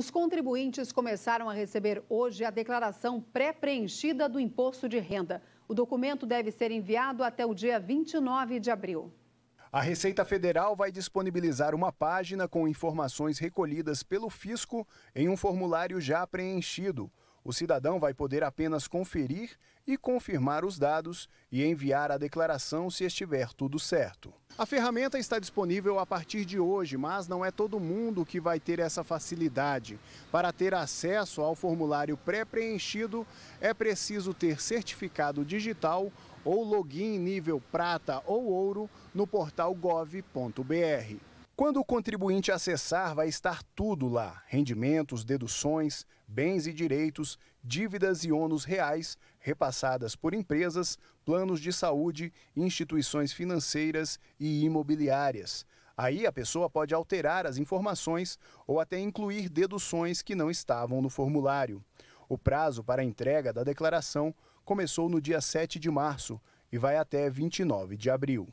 Os contribuintes começaram a receber hoje a declaração pré-preenchida do imposto de renda. O documento deve ser enviado até o dia 29 de abril. A Receita Federal vai disponibilizar uma página com informações recolhidas pelo fisco em um formulário já preenchido o cidadão vai poder apenas conferir e confirmar os dados e enviar a declaração se estiver tudo certo. A ferramenta está disponível a partir de hoje, mas não é todo mundo que vai ter essa facilidade. Para ter acesso ao formulário pré-preenchido, é preciso ter certificado digital ou login nível prata ou ouro no portal gov.br. Quando o contribuinte acessar, vai estar tudo lá: rendimentos, deduções, bens e direitos, dívidas e ônus reais repassadas por empresas, planos de saúde, instituições financeiras e imobiliárias. Aí a pessoa pode alterar as informações ou até incluir deduções que não estavam no formulário. O prazo para a entrega da declaração começou no dia 7 de março e vai até 29 de abril.